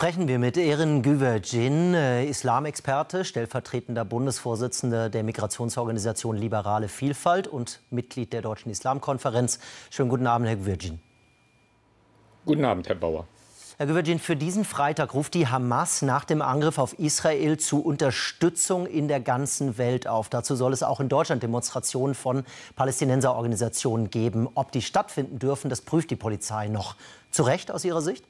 sprechen wir mit Erin Güvercin, äh, Islamexperte, stellvertretender Bundesvorsitzender der Migrationsorganisation Liberale Vielfalt und Mitglied der Deutschen Islamkonferenz. Schönen guten Abend, Herr Güvercin. Guten Abend, Herr Bauer. Herr Güvercin, für diesen Freitag ruft die Hamas nach dem Angriff auf Israel zu Unterstützung in der ganzen Welt auf. Dazu soll es auch in Deutschland Demonstrationen von Palästinenserorganisationen geben. Ob die stattfinden dürfen, das prüft die Polizei noch. Zu Recht aus Ihrer Sicht?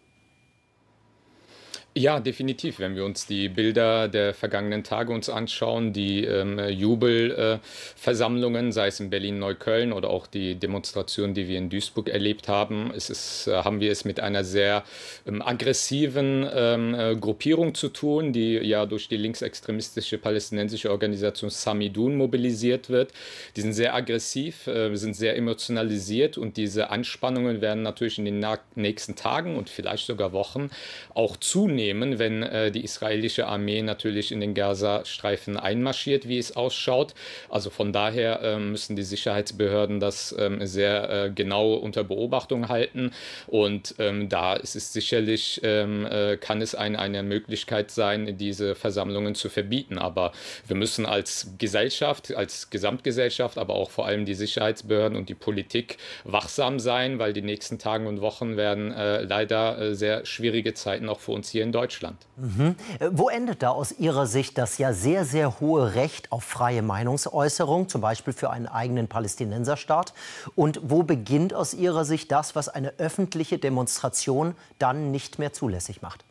Ja, definitiv. Wenn wir uns die Bilder der vergangenen Tage uns anschauen, die ähm, Jubelversammlungen, äh, sei es in Berlin-Neukölln oder auch die Demonstrationen, die wir in Duisburg erlebt haben, es ist, äh, haben wir es mit einer sehr ähm, aggressiven ähm, äh, Gruppierung zu tun, die ja durch die linksextremistische palästinensische Organisation Samidun mobilisiert wird. Die sind sehr aggressiv, äh, sind sehr emotionalisiert und diese Anspannungen werden natürlich in den nächsten Tagen und vielleicht sogar Wochen auch zunehmen nehmen, wenn äh, die israelische Armee natürlich in den Gaza-Streifen einmarschiert, wie es ausschaut. Also von daher äh, müssen die Sicherheitsbehörden das ähm, sehr äh, genau unter Beobachtung halten. Und ähm, da ist es sicherlich, ähm, äh, kann es ein, eine Möglichkeit sein, diese Versammlungen zu verbieten. Aber wir müssen als Gesellschaft, als Gesamtgesellschaft, aber auch vor allem die Sicherheitsbehörden und die Politik wachsam sein, weil die nächsten Tagen und Wochen werden äh, leider äh, sehr schwierige Zeiten auch für uns hier in in Deutschland. Mhm. Wo endet da aus Ihrer Sicht das ja sehr, sehr hohe Recht auf freie Meinungsäußerung, zum Beispiel für einen eigenen Palästinenserstaat? Und wo beginnt aus Ihrer Sicht das, was eine öffentliche Demonstration dann nicht mehr zulässig macht?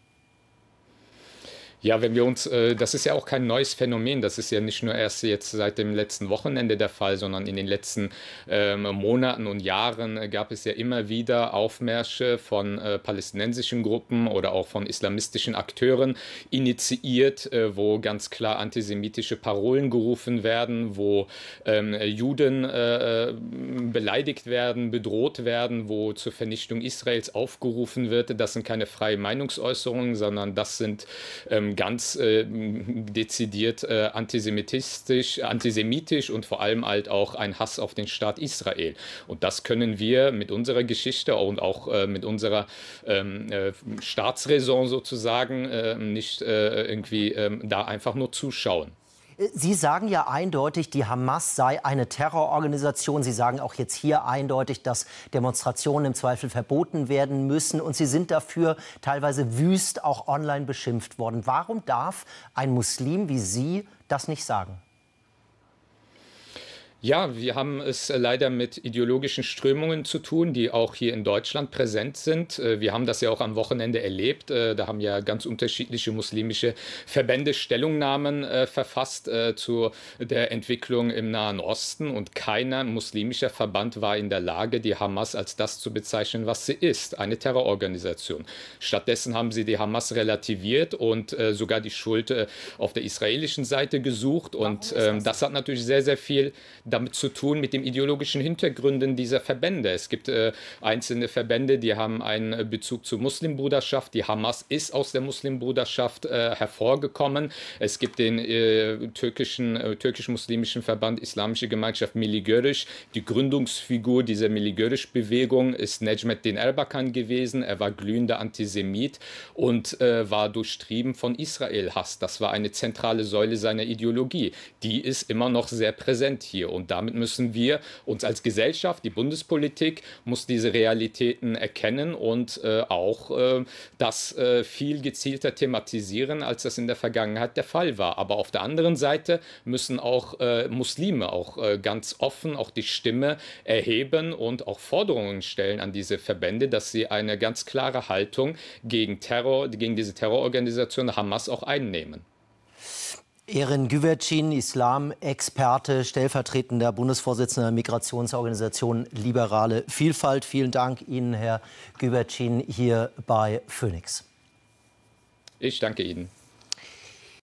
Ja, wenn wir uns, äh, das ist ja auch kein neues Phänomen, das ist ja nicht nur erst jetzt seit dem letzten Wochenende der Fall, sondern in den letzten ähm, Monaten und Jahren äh, gab es ja immer wieder Aufmärsche von äh, palästinensischen Gruppen oder auch von islamistischen Akteuren initiiert, äh, wo ganz klar antisemitische Parolen gerufen werden, wo ähm, Juden äh, äh, beleidigt werden, bedroht werden, wo zur Vernichtung Israels aufgerufen wird. Das sind keine freien Meinungsäußerungen, sondern das sind ähm, ganz äh, dezidiert äh, antisemitistisch, antisemitisch und vor allem halt auch ein Hass auf den Staat Israel. Und das können wir mit unserer Geschichte und auch äh, mit unserer ähm, äh, Staatsräson sozusagen äh, nicht äh, irgendwie ähm, da einfach nur zuschauen. Sie sagen ja eindeutig, die Hamas sei eine Terrororganisation. Sie sagen auch jetzt hier eindeutig, dass Demonstrationen im Zweifel verboten werden müssen. Und Sie sind dafür teilweise wüst auch online beschimpft worden. Warum darf ein Muslim wie Sie das nicht sagen? Ja, wir haben es äh, leider mit ideologischen Strömungen zu tun, die auch hier in Deutschland präsent sind. Äh, wir haben das ja auch am Wochenende erlebt. Äh, da haben ja ganz unterschiedliche muslimische Verbände Stellungnahmen verfasst zu der Entwicklung im Nahen Osten und keiner muslimischer Verband war in der Lage, die Hamas als das zu bezeichnen, was sie ist, eine Terrororganisation. Stattdessen haben sie die Hamas relativiert und sogar die Schuld auf der israelischen Seite gesucht und ähm, das hat natürlich sehr, sehr viel damit zu tun mit den ideologischen Hintergründen dieser Verbände. Es gibt äh, einzelne Verbände, die haben einen äh, Bezug zur Muslimbruderschaft. Die Hamas ist aus der Muslimbruderschaft äh, hervorgekommen. Es gibt den äh, türkischen äh, türkisch-muslimischen Verband Islamische Gemeinschaft Miligörisch. Die Gründungsfigur dieser Miligörisch-Bewegung ist Nejmeddin Erbakan gewesen. Er war glühender Antisemit und äh, war durchtrieben von Israel-Hass. Das war eine zentrale Säule seiner Ideologie. Die ist immer noch sehr präsent hier. Und damit müssen wir uns als Gesellschaft, die Bundespolitik, muss diese Realitäten erkennen und äh, auch äh, das äh, viel gezielter thematisieren, als das in der Vergangenheit der Fall war. Aber auf der anderen Seite müssen auch äh, Muslime auch äh, ganz offen auch die Stimme erheben und auch Forderungen stellen an diese Verbände, dass sie eine ganz klare Haltung gegen Terror, gegen diese Terrororganisation Hamas auch einnehmen. Erin Güvercin, Islam-Experte, stellvertretender Bundesvorsitzender der Migrationsorganisation Liberale Vielfalt. Vielen Dank Ihnen, Herr Güvercin, hier bei Phoenix. Ich danke Ihnen.